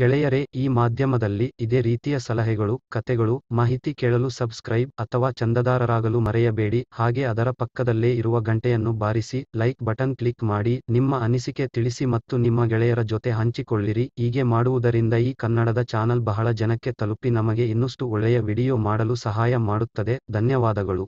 ಗೆಳೆಯರೇ ಈ ಮಾಧ್ಯಮದಲ್ಲಿ ಇದೇ ರೀತಿಯ ಸಲಹೆಗಳು ಕತೆಗಳು ಮಾಹಿತಿ ಕೇಳಲು ಸಬ್ಸ್ಕ್ರೈಬ್ ಅಥವಾ ಚಂದದಾರರಾಗಲು ಮರೆಯಬೇಡಿ ಹಾಗೆ ಅದರ ಪಕ್ಕದಲ್ಲೇ ಇರುವ ಗಂಟೆಯನ್ನು ಬಾರಿಸಿ ಲೈಕ್ ಬಟನ್ ಕ್ಲಿಕ್ ಮಾಡಿ ನಿಮ್ಮ ಅನಿಸಿಕೆ ತಿಳಿಸಿ ಮತ್ತು ನಿಮ್ಮ ಗೆಳೆಯರ ಜೊತೆ ಹಂಚಿಕೊಳ್ಳಿರಿ ಹೀಗೆ ಮಾಡುವುದರಿಂದ ಈ ಕನ್ನಡದ ಚಾನಲ್ ಬಹಳ ಜನಕ್ಕೆ ತಲುಪಿ ನಮಗೆ ಇನ್ನಷ್ಟು ಒಳ್ಳೆಯ ವಿಡಿಯೋ ಮಾಡಲು ಸಹಾಯ ಮಾಡುತ್ತದೆ ಧನ್ಯವಾದಗಳು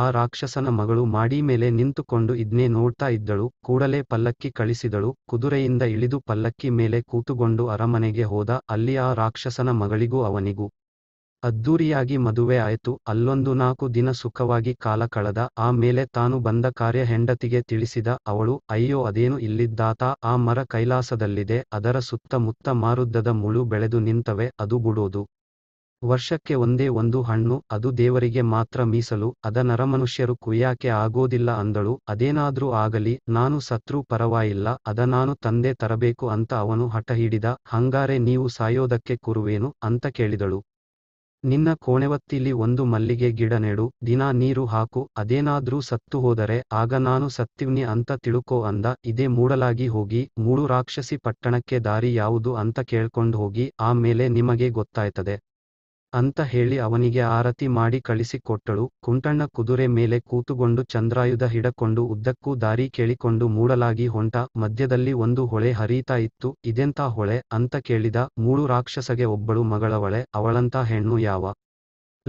ಆ ರಾಕ್ಷಸನ ಮಗಳು ಮಾಡೀಮೇಲೆ ನಿಂತುಕೊಂಡು ಇದ್ನೇ ನೋಡ್ತಾ ಇದ್ದಳು ಕೂಡಲೇ ಪಲ್ಲಕ್ಕಿ ಕಳಿಸಿದಳು ಕುದುರೆಯಿಂದ ಇಳಿದು ಪಲ್ಲಕ್ಕಿ ಮೇಲೆ ಕೂತುಗೊಂಡು ಅರಮನೆಗೆ ಹೋದ ಅಲ್ಲಿ ಆ ರಾಕ್ಷಸನ ಮಗಳಿಗೂ ಅವನಿಗೂ ಅದ್ದೂರಿಯಾಗಿ ಮದುವೆ ಆಯಿತು ಅಲ್ಲೊಂದು ನಾಲ್ಕು ದಿನ ಸುಖವಾಗಿ ಕಾಲ ಕಳೆದ ಆ ಮೇಲೆ ತಾನು ಬಂದ ಕಾರ್ಯ ಹೆಂಡತಿಗೆ ತಿಳಿಸಿದ ಅವಳು ಅಯ್ಯೋ ಅದೇನು ಇಲ್ಲಿದ್ದಾತ ಆ ಮರ ಕೈಲಾಸದಲ್ಲಿದೆ ಅದರ ಸುತ್ತಮುತ್ತ ಮಾರುದ್ದದ ಮುಳು ಬೆಳೆದು ನಿಂತವೆ ಅದು ಬುಡೋದು ವರ್ಷಕ್ಕೆ ಒಂದೇ ಒಂದು ಹಣ್ಣು ಅದು ದೇವರಿಗೆ ಮಾತ್ರ ಮೀಸಲು ಅದ ನರಮನುಷ್ಯರು ಕುಯ್ಯಾಕೆ ಆಗೋದಿಲ್ಲ ಅಂದಳು ಅದೇನಾದ್ರೂ ಆಗಲಿ ನಾನು ಸತ್ರು ಪರವಾಯಿಲ್ಲ ಅದ ನಾನು ತಂದೆ ತರಬೇಕು ಅಂತ ಅವನು ಹಠ ಹಿಡಿದ ಹಂಗಾರೆ ನೀವು ಸಾಯೋದಕ್ಕೆ ಕುರುವೇನು ಅಂತ ಕೇಳಿದಳು ನಿನ್ನ ಕೋಣೆವತ್ತಿಲಿ ಒಂದು ಮಲ್ಲಿಗೆ ಗಿಡ ನೆಡು ದಿನ ನೀರು ಹಾಕು ಅದೇನಾದ್ರೂ ಸತ್ತು ಹೋದರೆ ಆಗ ನಾನು ಸತ್ತಿವ್ನಿ ಅಂತ ತಿಳುಕೋ ಅಂದ ಇದೇ ಮೂಡಲಾಗಿ ಹೋಗಿ ಮೂಳು ರಾಕ್ಷಸಿ ಪಟ್ಟಣಕ್ಕೆ ದಾರಿ ಯಾವುದು ಅಂತ ಕೇಳ್ಕೊಂಡು ಹೋಗಿ ಆಮೇಲೆ ನಿಮಗೆ ಗೊತ್ತಾಯ್ತದೆ ಅಂತ ಹೇಳಿ ಅವನಿಗೆ ಆರತಿ ಮಾಡಿ ಕಳಿಸಿಕೊಟ್ಟಳು ಕುಂಟಣ್ಣ ಕುದುರೆ ಮೇಲೆ ಕೂತುಗೊಂಡು ಚಂದ್ರಾಯುಧ ಹಿಡಕೊಂಡು ಉದ್ದಕ್ಕೂ ದಾರಿ ಕೇಳಿಕೊಂಡು ಮೂಡಲಾಗಿ ಹೊಂಟ ಮಧ್ಯದಲ್ಲಿ ಒಂದು ಹೊಳೆ ಹರಿತಾ ಇತ್ತು ಇದೆಂಥ ಹೊಳೆ ಅಂತ ಕೇಳಿದ ಮೂಳು ರಾಕ್ಷಸಗೆ ಒಬ್ಬಳು ಮಗಳವಳೆ ಅವಳಂತ ಹೆಣ್ಣು ಯಾವ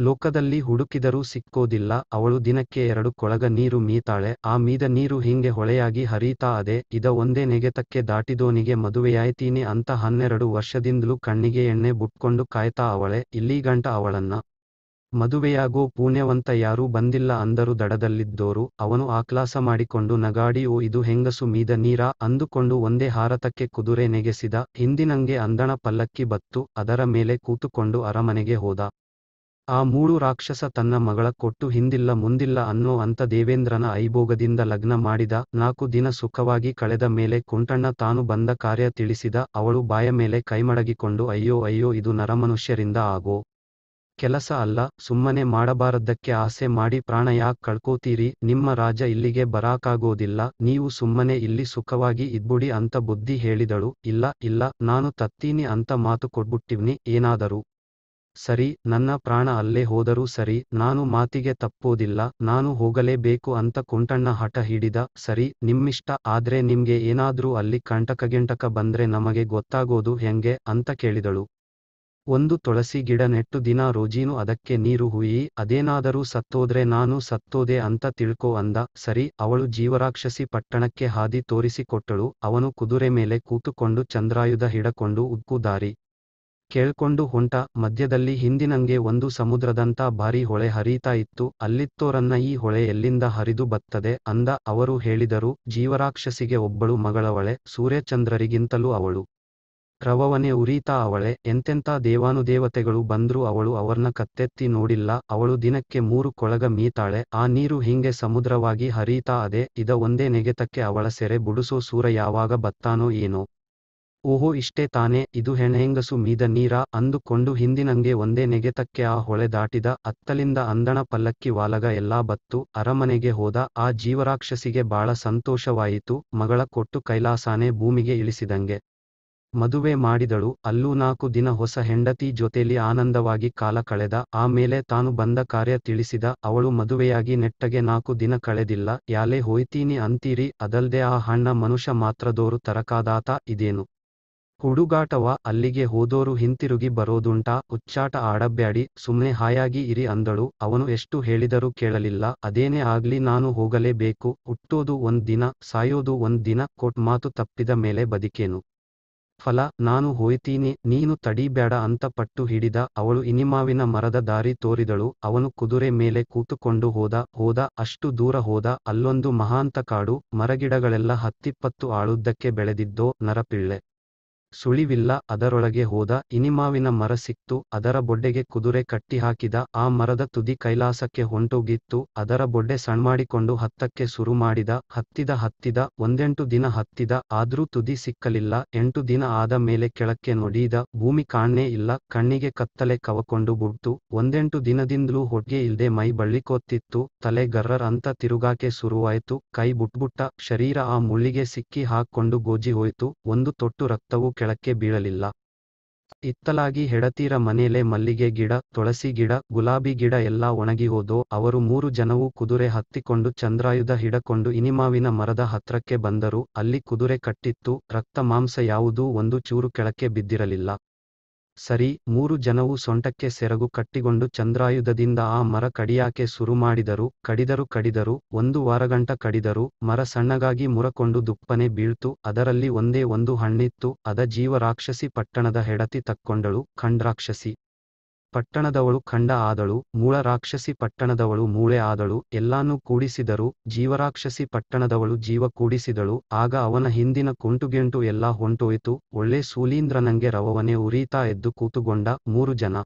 ಲೋಕದಲ್ಲಿ ಹುಡುಕಿದರೂ ಸಿಕ್ಕೋದಿಲ್ಲ ಅವಳು ದಿನಕ್ಕೆ ಎರಡು ಕೊಳಗ ನೀರು ಮೀತಾಳೆ ಆ ಮೀದ ನೀರು ಹಿಂಗೆ ಹೊಳೆಯಾಗಿ ಹರಿತಾ ಅದೆ ಇದ ಒಂದೇ ನೆಗೆತಕ್ಕೆ ದಾಟಿದೋನಿಗೆ ಮದುವೆಯಾಯ್ತೀನಿ ಅಂತ ಹನ್ನೆರಡು ವರ್ಷದಿಂದಲೂ ಕಣ್ಣಿಗೆ ಎಣ್ಣೆ ಬುಟ್ಕೊಂಡು ಕಾಯ್ತಾ ಅವಳೆ ಇಲ್ಲೀಗಂಟ ಅವಳನ್ನ ಮದುವೆಯಾಗೋ ಪುಣ್ಯವಂತ ಯಾರೂ ಬಂದಿಲ್ಲ ಅಂದರು ದಡದಲ್ಲಿದ್ದೋರು ಅವನು ಆಕ್ಲಾಸ ಮಾಡಿಕೊಂಡು ನಗಾಡಿ ಓ ಇದು ಹೆಂಗಸು ಮೀದ ನೀರ ಅಂದುಕೊಂಡು ಒಂದೇ ಹಾರತಕ್ಕೆ ಕುದುರೆ ನೆಗೆಸಿದ ಹಿಂದಿನಂಗೆ ಅಂದಣ ಪಲ್ಲಕ್ಕಿ ಬತ್ತು ಅದರ ಮೇಲೆ ಕೂತುಕೊಂಡು ಅರಮನೆಗೆ ಹೋದ ಆ ಮೂಳು ರಾಕ್ಷಸ ತನ್ನ ಮಗಳ ಕೊಟ್ಟು ಹಿಂದಿಲ್ಲ ಮುಂದಿಲ್ಲ ಅನ್ನೋ ಅಂತ ದೇವೇಂದ್ರನ ಐಭೋಗದಿಂದ ಲಗ್ನ ಮಾಡಿದ ನಾಲ್ಕು ದಿನ ಸುಖವಾಗಿ ಕಳೆದ ಮೇಲೆ ಕುಂಟಣ್ಣ ತಾನು ಬಂದ ಕಾರ್ಯ ತಿಳಿಸಿದ ಅವಳು ಬಾಯ ಮೇಲೆ ಕೈಮಡಗಿಕೊಂಡು ಅಯ್ಯೋ ಅಯ್ಯೋ ಇದು ನರಮನುಷ್ಯರಿಂದ ಆಗೋ ಕೆಲಸ ಅಲ್ಲ ಸುಮ್ಮನೆ ಮಾಡಬಾರದ್ದಕ್ಕೆ ಆಸೆ ಮಾಡಿ ಪ್ರಾಣ ಯಾಕೆ ಕಳ್ಕೋತೀರಿ ನಿಮ್ಮ ರಾಜ ಇಲ್ಲಿಗೆ ಬರಾಕಾಗೋದಿಲ್ಲ ನೀವು ಸುಮ್ಮನೆ ಇಲ್ಲಿ ಸುಖವಾಗಿ ಇದ್ಬುಡಿ ಅಂತ ಬುದ್ಧಿ ಹೇಳಿದಳು ಇಲ್ಲ ಇಲ್ಲ ನಾನು ತತ್ತೀನಿ ಅಂತ ಮಾತು ಕೊಟ್ಬಿಟ್ಟಿವ್ನಿ ಏನಾದರೂ ಸರಿ ನನ್ನ ಪ್ರಾಣ ಅಲ್ಲೇ ಹೋದರೂ ಸರಿ ನಾನು ಮಾತಿಗೆ ತಪ್ಪೋದಿಲ್ಲ ನಾನು ಹೋಗಲೇಬೇಕು ಅಂತ ಕುಂಟಣ್ಣ ಹಠ ಹಿಡಿದ ಸರಿ ನಿಮ್ಮಿಷ್ಟ ಆದ್ರೆ ನಿಮ್ಗೆ ಏನಾದ್ರೂ ಅಲ್ಲಿ ಕಂಟಕಗೆಂಟಕ ಬಂದ್ರೆ ನಮಗೆ ಗೊತ್ತಾಗೋದು ಹೆಂಗೆ ಅಂತ ಕೇಳಿದಳು ಒಂದು ತುಳಸಿ ಗಿಡ ನೆಟ್ಟು ದಿನ ರೋಜೀನು ಅದಕ್ಕೆ ನೀರು ಹುಯಿ ಅದೇನಾದರೂ ಸತ್ತೋದ್ರೆ ನಾನು ಸತ್ತೋದೆ ಅಂತ ತಿಳ್ಕೊ ಅಂದ ಸರಿ ಅವಳು ಜೀವರಾಕ್ಷಸಿ ಪಟ್ಟಣಕ್ಕೆ ಹಾದಿ ತೋರಿಸಿಕೊಟ್ಟಳು ಅವನು ಕುದುರೆ ಮೇಲೆ ಕೂತುಕೊಂಡು ಚಂದ್ರಾಯುಧ ಹಿಡಕೊಂಡು ಉಕ್ಕುದಾರಿ ಕೇಳ್ಕೊಂಡು ಹೊಂಟ ಮಧ್ಯದಲ್ಲಿ ಹಿಂದಿನಂಗೆ ಒಂದು ಸಮುದ್ರದಂತ ಭಾರಿ ಹೊಳೆ ಹರಿತಾ ಇತ್ತು ಅಲ್ಲಿತ್ತೋರನ್ನ ಈ ಹೊಳೆ ಎಲ್ಲಿಂದ ಹರಿದು ಬತ್ತದೆ ಅಂದ ಅವರು ಹೇಳಿದರು ಜೀವರಾಕ್ಷಸಿಗೆ ಒಬ್ಬಳು ಮಗಳವಳೆ ಸೂರ್ಯಚಂದ್ರರಿಗಿಂತಲೂ ಅವಳು ರವವನೆ ಉರಿತಾ ಅವಳೆ ಎಂತೆಂಥ ದೇವಾನುದೇವತೆಗಳು ಬಂದ್ರೂ ಅವಳು ಅವರ್ನ ಕತ್ತೆತ್ತಿ ನೋಡಿಲ್ಲ ಅವಳು ದಿನಕ್ಕೆ ಮೂರು ಕೊಳಗ ಮೀತಾಳೆ ಆ ನೀರು ಹಿಂಗೆ ಸಮುದ್ರವಾಗಿ ಹರಿತಾ ಅದೇ ಇದ ಒಂದೇ ನೆಗೆತಕ್ಕೆ ಅವಳ ಸೆರೆ ಬುಡಸೋ ಸೂರ ಯಾವಾಗ ಬತ್ತಾನೋ ಏನೋ ಓಹೋ ಇಷ್ಟೇ ತಾನೇ ಇದು ಹೆಣಹೆಂಗಸು ಮೀದ ನೀರಾ ಅಂದುಕೊಂಡು ಹಿಂದಿನಂಗೆ ಒಂದೇ ನೆಗೆತಕ್ಕೆ ಆ ಹೊಳೆ ದಾಟಿದ ಅತ್ತಲಿಂದ ಅಂದಣ ಪಲ್ಲಕ್ಕಿ ವಾಲಗ ಎಲ್ಲಾ ಬತ್ತು ಅರಮನೆಗೆ ಹೋದ ಆ ಜೀವರಾಕ್ಷಸಿಗೆ ಬಾಳ ಸಂತೋಷವಾಯಿತು ಮಗಳ ಕೊಟ್ಟು ಕೈಲಾಸಾನೆ ಭೂಮಿಗೆ ಇಳಿಸಿದಂಗೆ ಮದುವೆ ಮಾಡಿದಳು ಅಲ್ಲೂ ನಾಲ್ಕು ದಿನ ಹೊಸ ಹೆಂಡತಿ ಜೊತೆಲಿ ಆನಂದವಾಗಿ ಕಾಲ ಕಳೆದ ಆಮೇಲೆ ತಾನು ಬಂದ ಕಾರ್ಯ ತಿಳಿಸಿದ ಅವಳು ಮದುವೆಯಾಗಿ ನೆಟ್ಟಗೆ ನಾಲ್ಕು ದಿನ ಕಳೆದಿಲ್ಲ ಯಾಲೆ ಹೋಯ್ತೀನಿ ಅಂತೀರಿ ಅದಲ್ದೆ ಆ ಹಣ್ಣ ಮನುಷ್ಯ ಮಾತ್ರದೋರು ತರಕಾದಾತ ಇದೇನು ಹುಡುಗಾಟವ ಅಲ್ಲಿಗೆ ಹೋದೋರು ಹಿಂತಿರುಗಿ ಬರೋದುಂಟಾ ಹುಚ್ಚಾಟ ಆಡಬ್ಯಾಡಿ ಸುಮ್ನೆ ಹಾಯಾಗಿ ಇರಿ ಅಂದಳು ಅವನು ಎಷ್ಟು ಹೇಳಿದರೂ ಕೇಳಲಿಲ್ಲ ಅದೇನೇ ಆಗ್ಲಿ ನಾನು ಹೋಗಲೇಬೇಕು ಹುಟ್ಟೋದು ಒಂದ್ ದಿನ ಸಾಯೋದು ಒಂದ್ ದಿನ ಕೊಟ್ ಮಾತು ತಪ್ಪಿದ ಮೇಲೆ ಬದಿಕೇನು ಫಲ ನಾನು ಹೋಯ್ತೀನಿ ನೀನು ತಡೀಬ್ಯಾಡ ಅಂತ ಪಟ್ಟು ಹಿಡಿದ ಅವಳು ಇನಿಮಾವಿನ ಮರದ ದಾರಿ ತೋರಿದಳು ಅವನು ಕುದುರೆ ಮೇಲೆ ಕೂತುಕೊಂಡು ಹೋದ ಹೋದ ಅಷ್ಟು ದೂರ ಹೋದ ಅಲ್ಲೊಂದು ಮಹಾಂತ ಕಾಡು ಮರಗಿಡಗಳೆಲ್ಲ ಹತ್ತಿಪ್ಪತ್ತು ಆಳುದ್ದಕ್ಕೆ ಬೆಳೆದಿದ್ದೋ ನರಪಿಳ್ಳೆ ಸುಳಿವಿಲ್ಲ ಅದರೊಳಗೆ ಹೋದ ಇನಿಮಾವಿನ ಮರ ಸಿಕ್ತು ಅದರ ಬೊಡ್ಡೆಗೆ ಕುದುರೆ ಕಟ್ಟಿಹಾಕಿದ ಆ ಮರದ ತುದಿ ಕೈಲಾಸಕ್ಕೆ ಹೊಂಟೋಗಿತ್ತು ಅದರ ಬೊಡ್ಡೆ ಸಣ್ಮಾಡಿಕೊಂಡು ಹತ್ತಕ್ಕೆ ಶುರು ಮಾಡಿದ ಹತ್ತಿದ ಹತ್ತಿದ ಒಂದೆಂಟು ದಿನ ಹತ್ತಿದ ಆದ್ರೂ ತುದಿ ಸಿಕ್ಕಲಿಲ್ಲ ಎಂಟು ದಿನ ಆದ ಮೇಲೆ ಕೆಳಕ್ಕೆ ನೋಡಿದ ಭೂಮಿ ಕಾಣ್ನೇ ಇಲ್ಲ ಕಣ್ಣಿಗೆ ಕತ್ತಲೆ ಕವಕೊಂಡು ಬುಡ್ತು ಒಂದೆಂಟು ದಿನದಿಂದಲೂ ಹೊಟ್ಟೆ ಇಲ್ದೆ ಮೈ ಬಳ್ಳಿಕೊತ್ತಿತ್ತು ತಲೆ ಗರ್ರರ್ ಅಂತ ತಿರುಗಾಕೆ ಶುರುವಾಯಿತು ಕೈ ಬುಟ್ಬುಟ್ಟ ಶರೀರ ಆ ಮುಳ್ಳಿಗೆ ಸಿಕ್ಕಿ ಹಾಕೊಂಡು ಗೋಜಿ ಹೋಯ್ತು ಒಂದು ತೊಟ್ಟು ರಕ್ತವು ಕೆಳಕ್ಕೆ ಬೀಳಲಿಲ್ಲ ಇತ್ತಲಾಗಿ ಹೆಡತೀರ ಮನೇಲೆ ಮಲ್ಲಿಗೆ ಗಿಡ ತುಳಸಿ ಗಿಡ ಗುಲಾಬಿ ಗಿಡ ಎಲ್ಲ ಒಣಗಿ ಹೋದೋ ಅವರು ಮೂರು ಜನವೂ ಕುದುರೆ ಹತ್ತಿಕೊಂಡು ಚಂದ್ರಾಯುಧ ಹಿಡಕೊಂಡು ಇನಿಮಾವಿನ ಮರದ ಹತ್ರಕ್ಕೆ ಬಂದರು ಅಲ್ಲಿ ಕುದುರೆ ಕಟ್ಟಿತ್ತು ರಕ್ತ ಮಾಂಸ ಯಾವುದೂ ಒಂದು ಚೂರು ಕೆಳಕ್ಕೆ ಬಿದ್ದಿರಲಿಲ್ಲ ಸರಿ ಮೂರು ಜನವೂ ಸೊಂಟಕ್ಕೆ ಸೆರಗು ಕಟ್ಟಿಕೊಂಡು ಚಂದ್ರಾಯುಧದಿಂದ ಆ ಮರ ಕಡಿಯಾಕೆ ಸುರುಮಾಡಿದರು ಕಡಿದರು ಕಡಿದರು ಒಂದು ವಾರಗಂಟ ಕಡಿದರು ಮರ ಸಣ್ಣಗಾಗಿ ಮುರಕೊಂಡು ದುಪ್ಪನೆ ಬೀಳ್ತು ಅದರಲ್ಲಿ ಒಂದೇ ಒಂದು ಹಣ್ಣಿತ್ತು ಅದ ಜೀವರಾಕ್ಷಸಿ ಪಟ್ಟಣದ ಹೆಡತಿ ತಕ್ಕೊಂಡಳು ಖಂಡ್ರಾಕ್ಷಸಿ ಪಟ್ಟಣದವಳು ಖಂಡ ಆದಳು ಮೂಳ ರಾಕ್ಷಸಿ ಪಟ್ಟಣದವಳು ಮೂಳೆ ಆದಳು ಎಲ್ಲಾನೂ ಕೂಡಿಸಿದರು ಜೀವರಾಕ್ಷಸಿ ಪಟ್ಟಣದವಳು ಜೀವ ಕೂಡಿಸಿದಳು ಆಗ ಅವನ ಹಿಂದಿನ ಕುಂಟುಗೆಂಟು ಎಲ್ಲಾ ಹೊಂಟೋಯಿತು ಒಳ್ಳೆ ಸೂಲೀಂದ್ರನಂಗೆ ರವವನೆ ಉರೀತಾ ಎದ್ದು ಕೂತುಗೊಂಡ ಮೂರು ಜನ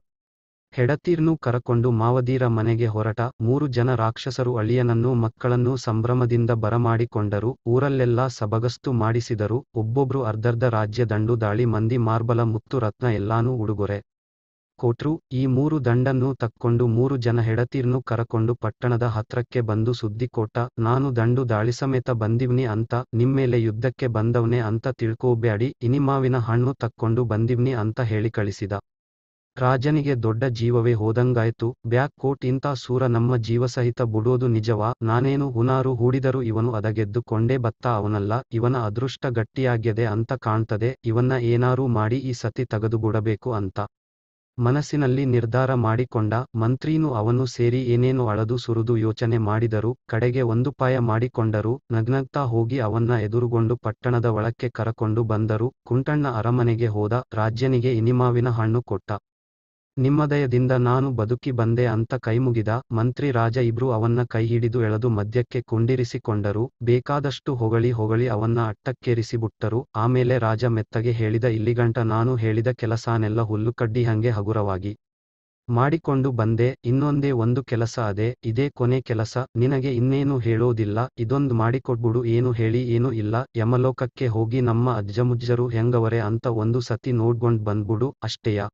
ಹೆಡತೀರ್ನು ಕರಕೊಂಡು ಮಾವದೀರ ಮನೆಗೆ ಹೊರಟ ಮೂರು ಜನ ರಾಕ್ಷಸರು ಅಳಿಯನನ್ನೂ ಮಕ್ಕಳನ್ನೂ ಸಂಭ್ರಮದಿಂದ ಬರಮಾಡಿಕೊಂಡರು ಊರಲ್ಲೆಲ್ಲಾ ಸಬಗಸ್ತು ಮಾಡಿಸಿದರು ಒಬ್ಬೊಬ್ರು ಅರ್ಧರ್ಧ ರಾಜ್ಯ ದಂಡು ದಾಳಿ ಮಂದಿ ಮಾರ್ಬಲ ಮುತ್ತು ರತ್ನ ಎಲ್ಲಾನೂ ಉಡುಗೊರೆ ಕೊಟ್ರು ಈ ಮೂರು ದಂಡನ್ನು ತಕ್ಕೊಂಡು ಮೂರು ಜನ ಹೆಡತೀರ್ನು ಕರಕೊಂಡು ಪಟ್ಟಣದ ಹತ್ರಕ್ಕೆ ಬಂದು ಸುದ್ದಿ ಕೊಟ್ಟ ನಾನು ದಂಡು ದಾಳಿಸಮೇತ ಬಂದಿವ್ನಿ ಅಂತ ನಿಮ್ಮೇಲೆ ಯುದ್ಧಕ್ಕೆ ಬಂದವ್ನೆ ಅಂತ ತಿಳ್ಕೋಬ್ಯಾಡಿ ಇನಿಮಾವಿನ ಹಣ್ಣು ತಕ್ಕೊಂಡು ಬಂದಿವ್ನಿ ಅಂತ ಹೇಳಿ ಕಳಿಸಿದ ರಾಜನಿಗೆ ದೊಡ್ಡ ಜೀವವೇ ಹೋದಂಗಾಯ್ತು ಬ್ಯಾಕ್ ಕೋಟ್ ಇಂತ ಸೂರ ನಮ್ಮ ಜೀವಸಹಿತ ಬುಡೋದು ನಿಜವಾ ನಾನೇನು ಹುನಾರು ಹೂಡಿದರೂ ಇವನು ಕೊಂಡೇ ಬತ್ತ ಅವನಲ್ಲ ಇವನ ಅದೃಷ್ಟ ಗಟ್ಟಿಯಾಗ್ಯದೆ ಅಂತ ಕಾಣ್ತದೆ ಇವನ್ನ ಏನಾರೂ ಮಾಡಿ ಈ ಸತಿ ತಗದುಬಿಡಬೇಕು ಅಂತ ಮನಸ್ಸಿನಲ್ಲಿ ನಿರ್ಧಾರ ಮಾಡಿಕೊಂಡ ಮಂತ್ರಿನೂ ಅವನು ಸೇರಿ ಏನೇನು ಅಳದು ಸುರಿದು ಯೋಚನೆ ಮಾಡಿದರು ಕಡೆಗೆ ಪಾಯ ಮಾಡಿಕೊಂಡರು ನಗ್ನಗ್ತಾ ಹೋಗಿ ಅವನ್ನ ಎದುರುಗೊಂಡು ಪಟ್ಟಣದ ಒಳಕ್ಕೆ ಕರಕೊಂಡು ಬಂದರು ಕುಂಟಣ್ಣ ಅರಮನೆಗೆ ಹೋದ ರಾಜ್ಯನಿಗೆ ಇನಿಮಾವಿನ ಹಣ್ಣು ಕೊಟ್ಟ ನಿಮ್ಮದಯದಿಂದ ನಾನು ಬದುಕಿ ಬಂದೆ ಅಂತ ಕೈಮುಗಿದ ಮಂತ್ರಿ ರಾಜ ಇಬ್ರು ಅವನ್ನ ಕೈಹಿಡಿದು ಎಳೆದು ಮಧ್ಯಕ್ಕೆ ಕುಂಡಿರಿಸಿಕೊಂಡರು ಬೇಕಾದಷ್ಟು ಹೊಗಳಿ ಹೊಗಳಿ ಅವನ್ನ ಅಟ್ಟಕ್ಕೇರಿಸಿಬಿಟ್ಟರು ಆಮೇಲೆ ರಾಜ ಮೆತ್ತಗೆ ಹೇಳಿದ ಇಲ್ಲಿಗಂಟ ನಾನು ಹೇಳಿದ ಕೆಲಸಾನೆಲ್ಲ ಹುಲ್ಲುಕಡ್ಡಿ ಹಂಗೆ ಹಗುರವಾಗಿ ಮಾಡಿಕೊಂಡು ಬಂದೆ ಇನ್ನೊಂದೇ ಒಂದು ಕೆಲಸ ಅದೇ ಇದೇ ಕೊನೆ ಕೆಲಸ ನಿನಗೆ ಇನ್ನೇನು ಹೇಳೋದಿಲ್ಲ ಇದೊಂದು ಮಾಡಿಕೊಟ್ಬಿಡು ಏನು ಹೇಳಿ ಏನೂ ಇಲ್ಲ ಯಮಲೋಕಕ್ಕೆ ಹೋಗಿ ನಮ್ಮ ಅಜ್ಜಮುಜ್ಜರು ಹೆಂಗವರೆ ಅಂತ ಒಂದು ಸತಿ ನೋಡ್ಗೊಂಡ್ ಬಂದ್ಬಿಡು ಅಷ್ಟೆಯಾ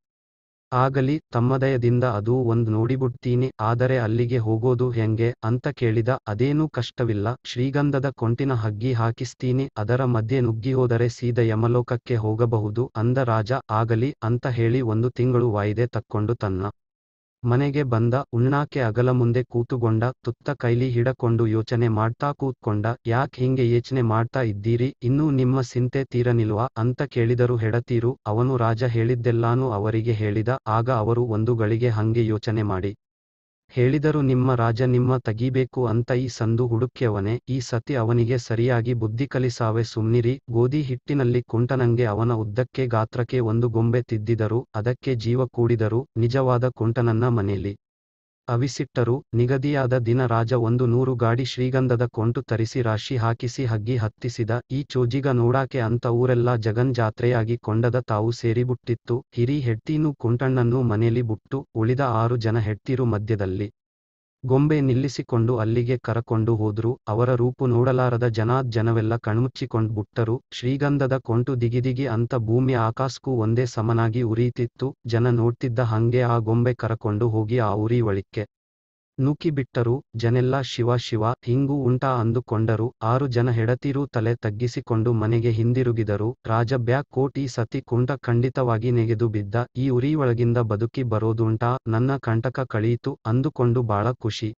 ಆಗಲಿ ತಮ್ಮದಯದಿಂದ ಅದೂ ಒಂದು ನೋಡಿಬಿಡ್ತೀನಿ ಆದರೆ ಅಲ್ಲಿಗೆ ಹೋಗೋದು ಹೆಂಗೆ ಅಂತ ಕೇಳಿದ ಅದೇನೂ ಕಷ್ಟವಿಲ್ಲ ಶ್ರೀಗಂಧದ ಕೊಂಟಿನ ಹಗ್ಗಿ ಹಾಕಿಸ್ತೀನಿ ಅದರ ಮಧ್ಯೆ ನುಗ್ಗಿಹೋದರೆ ಸೀದ ಯಮಲೋಕಕ್ಕೆ ಹೋಗಬಹುದು ಅಂದ ರಾಜ ಆಗಲಿ ಅಂತ ಹೇಳಿ ಒಂದು ತಿಂಗಳು ವಾಯಿದೆ ತಕ್ಕೊಂಡು ತನ್ನ ಮನೆಗೆ ಬಂದ ಉಣ್ಣಾಕೆ ಅಗಲ ಮುಂದೆ ಕೂತುಗೊಂಡ ತುತ್ತ ಕೈಲಿ ಹಿಡಕೊಂಡು ಯೋಚನೆ ಮಾಡ್ತಾ ಕೂತ್ಕೊಂಡ ಯಾಕ್ ಹಿಂಗೆ ಯೇಚ್ನೆ ಮಾಡ್ತಾ ಇದ್ದೀರಿ ಇನ್ನೂ ನಿಮ್ಮ ಸಿಂತೆ ತೀರನಿಲ್ವಾ ಅಂತ ಕೇಳಿದರು ಹೆಡತೀರು ಅವನು ರಾಜ ಹೇಳಿದ್ದೆಲ್ಲಾನು ಅವರಿಗೆ ಹೇಳಿದ ಆಗ ಅವರು ಒಂದು ಗಳಿಗೆ ಹಂಗೆ ಯೋಚನೆ ಮಾಡಿ ಹೇಳಿದರು ನಿಮ್ಮ ರಾಜ ನಿಮ್ಮ ತಗೀಬೇಕು ಅಂತ ಈ ಸಂದು ಹುಡುಕ್ಯವನೇ ಈ ಸತಿ ಅವನಿಗೆ ಸರಿಯಾಗಿ ಬುದ್ಧಿ ಕಲಿಸಾವೆ ಸುಮ್ನಿರಿ ಗೋಧಿ ಹಿಟ್ಟಿನಲ್ಲಿ ಕುಂಟನಂಗೆ ಅವನ ಉದ್ದಕ್ಕೆ ಗಾತ್ರಕ್ಕೆ ಒಂದು ಗೊಂಬೆ ತಿದ್ದಿದರು ಅದಕ್ಕೆ ಜೀವ ಕೂಡಿದರು ನಿಜವಾದ ಕುಂಟನನ್ನ ಮನೆಯಲ್ಲಿ ಅವಿಸಿಟ್ಟರು ನಿಗದಿಯಾದ ದಿನ ರಾಜ ಒಂದು ನೂರು ಗಾಡಿ ಶ್ರೀಗಂಧದ ಕೊಂಟು ತರಿಸಿ ರಾಶಿ ಹಾಕಿಸಿ ಹಗ್ಗಿ ಹತ್ತಿಸಿದ ಈ ಚೋಜಿಗ ನೋಡಾಕೆ ಅಂತ ಊರೆಲ್ಲ ಜಗನ್ ಜಾತ್ರೆಯಾಗಿ ಕೊಂಡದ ತಾವು ಸೇರಿಬುಟ್ಟಿತ್ತು ಹಿರಿ ಹೆಡ್ತೀನೂ ಕುಂಟಣ್ಣನ್ನೂ ಮನೆಯಲ್ಲಿ ಬುಟ್ಟು ಉಳಿದ ಆರು ಜನ ಹೆಡ್ತಿರು ಮಧ್ಯದಲ್ಲಿ ಗೊಂಬೆ ನಿಲ್ಲಿಸಿಕೊಂಡು ಅಲ್ಲಿಗೆ ಕರಕೊಂಡು ಹೋದ್ರು ಅವರ ರೂಪು ನೋಡಲಾರದ ಜನಾದ್ ಜನವೆಲ್ಲ ಕಣ್ಮುಚ್ಚಿಕೊಂಡ್ ಬುಟ್ಟರು ಶ್ರೀಗಂಧದ ಕೊಂಟು ದಿಗಿದಿಗಿ ಅಂತ ಭೂಮಿ ಆಕಾಶಕ್ಕೂ ಒಂದೇ ಸಮನಾಗಿ ಉರಿಯುತ್ತಿತ್ತು ಜನ ನೋಡ್ತಿದ್ದ ಹಂಗೆ ಆ ಗೊಂಬೆ ಕರಕೊಂಡು ಹೋಗಿ ಆ ಉರಿ ಒಳಿಕ್ಕೆ ನೂಕಿಬಿಟ್ಟರು ಜನೆಲ್ಲ ಶಿವ ಶಿವ ಹಿಂಗೂ ಉಂಟಾ ಅಂದುಕೊಂಡರು ಆರು ಜನ ಹೆಡತಿರು ತಲೆ ತಗ್ಗಿಸಿಕೊಂಡು ಮನೆಗೆ ಹಿಂದಿರುಗಿದರು ರಾಜಬ್ಯಾ ಕೋಟಿ ಸತಿ ಕುಂಟ ಖಂಡಿತವಾಗಿ ನೆಗೆದು ಬಿದ್ದ ಈ ಉರಿಯೊಳಗಿಂದ ಬದುಕಿ ಬರೋದುಂಟಾ ನನ್ನ ಕಂಟಕ ಕಳೀತು ಅಂದುಕೊಂಡು ಬಾಳ ಖುಷಿ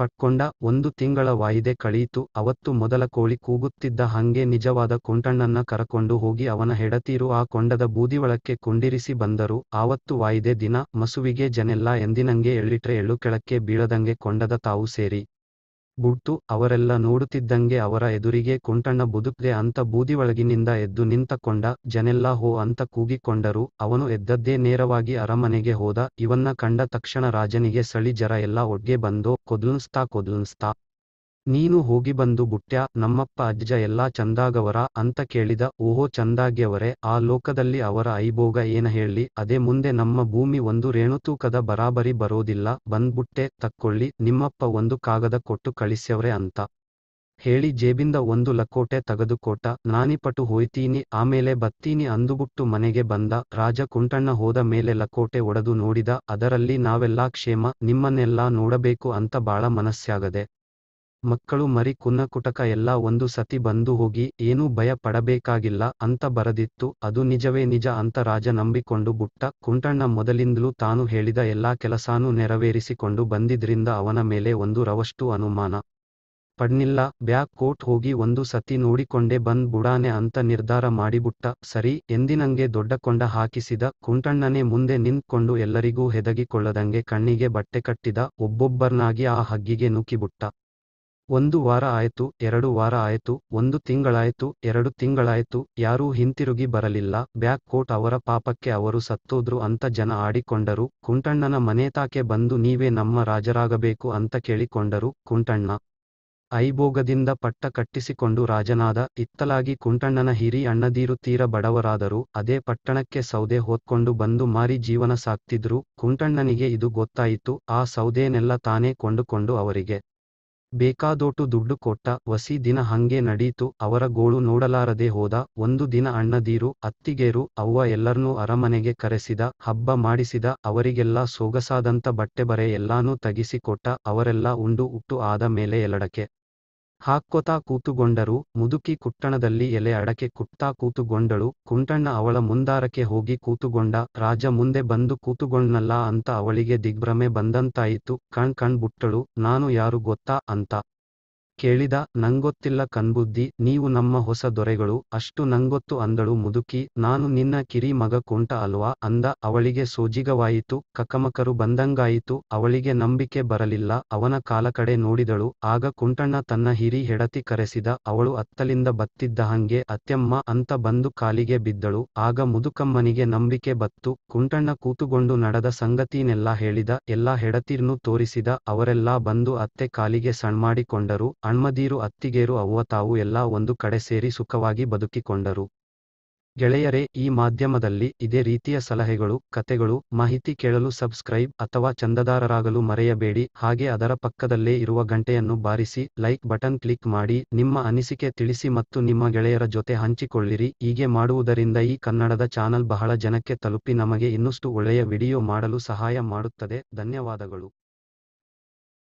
ಪಟ್ಕೊಂಡ ಒಂದು ತಿಂಗಳ ವಾಯಿದೆ ಕಳೀತು ಅವತ್ತು ಮೊದಲ ಕೋಳಿ ಕೂಗುತ್ತಿದ್ದ ಹಂಗೆ ನಿಜವಾದ ಕೊಂಟಣ್ಣನ್ನ ಕರಕೊಂಡು ಹೋಗಿ ಅವನ ಹೆಡತೀರು ಆ ಕೊಂಡದ ಬೂದಿವಳಕ್ಕೆ ಕೊಂಡಿರಿಸಿ ಬಂದರು ಆವತ್ತು ವಾಯಿದೆ ದಿನ ಮಸುವಿಗೆ ಜನೆಲ್ಲ ಎಂದಿನಂಗೆ ಎಳ್ಳಿಟ್ರೆ ಎಳ್ಳು ಕೆಳಕ್ಕೆ ಬೀಳದಂಗೆ ಕೊಂಡದ ತಾವು ಸೇರಿ ಬುಡ್ತು ಅವರೆಲ್ಲ ನೋಡುತ್ತಿದ್ದಂಗೆ ಅವರ ಎದುರಿಗೆ ಕುಂಟಣ್ಣ ಬುದುಕ್ದೆ ಅಂತ ಒಳಗಿನಿಂದ ಎದ್ದು ನಿಂತಕೊಂಡ ಜನೆಲ್ಲಾ ಹೋ ಅಂತ ಕೂಗಿಕೊಂಡರು ಅವನು ಎದ್ದದ್ದೇ ನೇರವಾಗಿ ಅರಮನೆಗೆ ಹೋದ ಇವನ್ನ ಕಂಡ ತಕ್ಷಣ ರಾಜನಿಗೆ ಸಳಿ ಜರ ಎಲ್ಲ ಒಡ್ಗೆ ಬಂದೋ ಕೊದ್ಲುನ್ಸ್ತಾ ಕೊದ್ಲುನ್ಸ್ತಾ ನೀನು ಹೋಗಿ ಬಂದು ಬುಟ್ಯಾ ನಮ್ಮಪ್ಪ ಅಜ್ಜ ಎಲ್ಲಾ ಚಂದಾಗವರ ಅಂತ ಕೇಳಿದ ಓಹೋ ಚಂದಾಗ್ಯವರೇ ಆ ಲೋಕದಲ್ಲಿ ಅವರ ಐಬೋಗ ಏನ ಹೇಳಿ ಅದೇ ಮುಂದೆ ನಮ್ಮ ಭೂಮಿ ಒಂದು ರೇಣುತೂಕದ ಬರಾಬರಿ ಬರೋದಿಲ್ಲ ಬಂದ್ಬುಟ್ಟೆ ತಕ್ಕೊಳ್ಳಿ ನಿಮ್ಮಪ್ಪ ಒಂದು ಕಾಗದ ಕೊಟ್ಟು ಕಳಿಸ್ಯವ್ರೆ ಅಂತ ಹೇಳಿ ಜೇಬಿಂದ ಒಂದು ಲಕೋಟೆ ತಗದುಕೊಟ್ಟ ನಾನಿಪಟು ಹೋಯ್ತೀನಿ ಆಮೇಲೆ ಬತ್ತೀನಿ ಅಂದುಬುಟ್ಟು ಮನೆಗೆ ಬಂದ ರಾಜ ಕುಂಟಣ್ಣ ಹೋದ ಮೇಲೆ ಲಕೋಟೆ ಒಡೆದು ನೋಡಿದ ಅದರಲ್ಲಿ ನಾವೆಲ್ಲಾ ಕ್ಷೇಮ ನಿಮ್ಮನ್ನೆಲ್ಲಾ ನೋಡಬೇಕು ಅಂತ ಬಾಳ ಮನಸ್ಸ್ಯಾಗದೆ ಮಕ್ಕಳು ಮರಿ ಕುನ್ನಕುಟಕ ಎಲ್ಲ ಒಂದು ಸತಿ ಬಂದು ಹೋಗಿ ಏನೂ ಭಯ ಪಡಬೇಕಾಗಿಲ್ಲ ಅಂತ ಬರದಿತ್ತು ಅದು ನಿಜವೇ ನಿಜ ಅಂತ ರಾಜ ನಂಬಿಕೊಂಡು ಬುಟ್ಟ ಕುಂಟಣ್ಣ ಮೊದಲಿಂದಲೂ ತಾನು ಹೇಳಿದ ಎಲ್ಲಾ ಕೆಲಸಾನೂ ನೆರವೇರಿಸಿಕೊಂಡು ಬಂದಿದ್ರಿಂದ ಅವನ ಮೇಲೆ ಒಂದು ರವಷ್ಟು ಅನುಮಾನ ಪಡ್ನಿಲ್ಲ ಬ್ಯಾಕ್ ಕೋಟ್ ಹೋಗಿ ಒಂದು ಸತಿ ನೋಡಿಕೊಂಡೆ ಬಂದ್ ಬುಡಾನೆ ಅಂತ ನಿರ್ಧಾರ ಮಾಡಿಬುಟ್ಟ ಸರಿ ಎಂದಿನಂಗೆ ದೊಡ್ಡಕೊಂಡ ಹಾಕಿಸಿದ ಕುಂಟಣ್ಣನೆ ಮುಂದೆ ನಿಂತ್ಕೊಂಡು ಎಲ್ಲರಿಗೂ ಹೆದಗಿಕೊಳ್ಳದಂಗೆ ಕಣ್ಣಿಗೆ ಬಟ್ಟೆ ಕಟ್ಟಿದ ಒಬ್ಬೊಬ್ಬರ್ನಾಗಿ ಆ ಹಗ್ಗಿಗೆ ನೂಕಿಬುಟ್ಟ ಒಂದು ವಾರ ಆಯ್ತು ಎರಡು ವಾರ ಆಯ್ತು ಒಂದು ತಿಂಗಳಾಯ್ತು ಎರಡು ತಿಂಗಳಾಯ್ತು ಯಾರೂ ಹಿಂತಿರುಗಿ ಬರಲಿಲ್ಲ ಬ್ಯಾಕ್ ಕೋಟ್ ಅವರ ಪಾಪಕ್ಕೆ ಅವರು ಸತ್ತೋದ್ರು ಅಂತ ಜನ ಆಡಿಕೊಂಡರು ಕುಂಟಣ್ಣನ ಮನೆತಾಕೆ ಬಂದು ನೀವೇ ನಮ್ಮ ರಾಜರಾಗಬೇಕು ಅಂತ ಕೇಳಿಕೊಂಡರು ಕುಂಟಣ್ಣ ಐಭೋಗದಿಂದ ಪಟ್ಟ ಕಟ್ಟಿಸಿಕೊಂಡು ರಾಜನಾದ ಇತ್ತಲಾಗಿ ಕುಂಟಣ್ಣನ ಹಿರಿ ಅಣ್ಣದೀರು ತೀರ ಬಡವರಾದರು ಅದೇ ಪಟ್ಟಣಕ್ಕೆ ಸೌದೆ ಹೊತ್ಕೊಂಡು ಬಂದು ಮಾರಿ ಜೀವನ ಸಾಕ್ತಿದ್ರು ಕುಂಟಣ್ಣನಿಗೆ ಇದು ಗೊತ್ತಾಯಿತು ಆ ಸೌದೆನೆಲ್ಲ ತಾನೇ ಕೊಂಡುಕೊಂಡು ಅವರಿಗೆ ಬೇಕಾದೋಟು ದುಡ್ಡು ಕೊಟ್ಟ ವಸಿ ದಿನ ಹಂಗೆ ನಡೀತು ಅವರ ಗೋಳು ನೋಡಲಾರದೆ ಹೋದ ಒಂದು ದಿನ ಅಣ್ಣದೀರು ಅತ್ತಿಗೇರು ಅವ್ವ ಎಲ್ಲರನ್ನೂ ಅರಮನೆಗೆ ಕರೆಸಿದ ಹಬ್ಬ ಮಾಡಿಸಿದ ಅವರಿಗೆಲ್ಲ ಸೊಗಸಾದಂತ ಬರೆ ಎಲ್ಲಾನೂ ತಗಿಸಿಕೊಟ್ಟ ಅವರೆಲ್ಲ ಉಂಡು ಉಟ್ಟು ಆದ ಮೇಲೆ ಎಲ್ಲಡಕ್ಕೆ ಹಾಕ್ಕೊತಾ ಕೂತುಗೊಂಡರು ಮುದುಕಿ ಕುಟ್ಟಣದಲ್ಲಿ ಎಲೆ ಅಡಕೆ ಕುಟ್ತಾ ಕೂತುಗೊಂಡಳು ಕುಂಟಣ್ಣ ಅವಳ ಮುಂದಾರಕ್ಕೆ ಹೋಗಿ ಕೂತುಗೊಂಡ ರಾಜ ಮುಂದೆ ಬಂದು ಕೂತುಗೊಂಡ್ನಲ್ಲಾ ಅಂತ ಅವಳಿಗೆ ದಿಗ್ಭ್ರಮೆ ಬಂದಂತಾಯಿತು ಕಣ್ ಕಣ್ ಬುಟ್ಟಳು ನಾನು ಯಾರು ಗೊತ್ತಾ ಅಂತ ಕೇಳಿದ ನಂಗೊತ್ತಿಲ್ಲ ಕನ್ಬುದ್ಧಿ ನೀವು ನಮ್ಮ ಹೊಸ ದೊರೆಗಳು ಅಷ್ಟು ನಂಗೊತ್ತು ಅಂದಳು ಮುದುಕಿ ನಾನು ನಿನ್ನ ಕಿರಿ ಮಗ ಕುಂಟ ಅಲ್ವಾ ಅಂದ ಅವಳಿಗೆ ಸೋಜಿಗವಾಯಿತು ಕಕಮಕರು ಬಂದಂಗಾಯಿತು ಅವಳಿಗೆ ನಂಬಿಕೆ ಬರಲಿಲ್ಲ ಅವನ ಕಾಲಕಡೆ ನೋಡಿದಳು ಆಗ ಕುಂಟಣ್ಣ ತನ್ನ ಹಿರಿ ಹೆಡತಿ ಕರೆಸಿದ ಅವಳು ಅತ್ತಲಿಂದ ಬತ್ತಿದ್ದ ಹಂಗೆ ಅತ್ಯಮ್ಮ ಅಂತ ಬಂದು ಕಾಲಿಗೆ ಬಿದ್ದಳು ಆಗ ಮುದುಕಮ್ಮನಿಗೆ ನಂಬಿಕೆ ಬತ್ತು ಕುಂಟಣ್ಣ ಕೂತುಕೊಂಡು ನಡೆದ ಸಂಗತಿನೆಲ್ಲಾ ಹೇಳಿದ ಎಲ್ಲಾ ಹೆಡತಿರ್ನು ತೋರಿಸಿದ ಅವರೆಲ್ಲಾ ಬಂದು ಅತ್ತೆ ಕಾಲಿಗೆ ಸಣ್ಮಾಡಿಕೊಂಡರು ಅಣ್ಮದೀರು ಅತ್ತಿಗೇರು ಅವ್ವ ತಾವು ಎಲ್ಲಾ ಒಂದು ಕಡೆ ಸೇರಿ ಸುಖವಾಗಿ ಬದುಕಿಕೊಂಡರು ಗೆಳೆಯರೇ ಈ ಮಾಧ್ಯಮದಲ್ಲಿ ಇದೇ ರೀತಿಯ ಸಲಹೆಗಳು ಕತೆಗಳು ಮಾಹಿತಿ ಕೇಳಲು ಸಬ್ಸ್ಕ್ರೈಬ್ ಅಥವಾ ಚಂದದಾರರಾಗಲು ಮರೆಯಬೇಡಿ ಹಾಗೆ ಅದರ ಪಕ್ಕದಲ್ಲೇ ಇರುವ ಗಂಟೆಯನ್ನು ಬಾರಿಸಿ ಲೈಕ್ ಬಟನ್ ಕ್ಲಿಕ್ ಮಾಡಿ ನಿಮ್ಮ ಅನಿಸಿಕೆ ತಿಳಿಸಿ ಮತ್ತು ನಿಮ್ಮ ಗೆಳೆಯರ ಜೊತೆ ಹಂಚಿಕೊಳ್ಳಿರಿ ಹೀಗೆ ಮಾಡುವುದರಿಂದ ಈ ಕನ್ನಡದ ಚಾನಲ್ ಬಹಳ ಜನಕ್ಕೆ ತಲುಪಿ ನಮಗೆ ಇನ್ನಷ್ಟು ಒಳ್ಳೆಯ ವಿಡಿಯೋ ಮಾಡಲು ಸಹಾಯ ಮಾಡುತ್ತದೆ ಧನ್ಯವಾದಗಳು